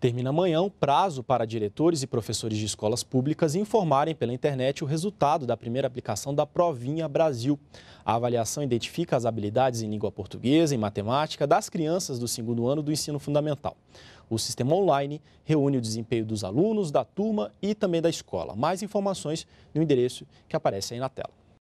Termina amanhã o prazo para diretores e professores de escolas públicas informarem pela internet o resultado da primeira aplicação da Provinha Brasil. A avaliação identifica as habilidades em língua portuguesa e matemática das crianças do segundo ano do ensino fundamental. O sistema online reúne o desempenho dos alunos, da turma e também da escola. Mais informações no endereço que aparece aí na tela.